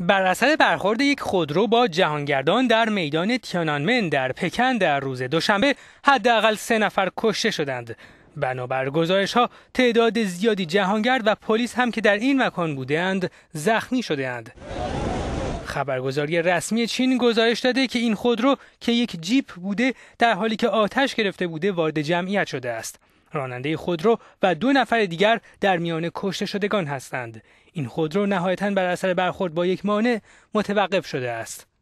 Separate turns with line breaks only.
بر اثر برخورد یک خودرو با جهانگردان در میدان تیانانمن در پکن در روز دوشنبه حداقل سه نفر کشته شدند بنابر گزارش ها تعداد زیادی جهانگرد و پلیس هم که در این مکان بودند زخمی اند. خبرگزاری رسمی چین گزارش داده که این خودرو که یک جیپ بوده در حالی که آتش گرفته بوده وارد جمعیت شده است راننده خودرو و دو نفر دیگر در میان کشته شدگان هستند این خودرو نهایتا بر اثر برخورد با یک مانع متوقف شده است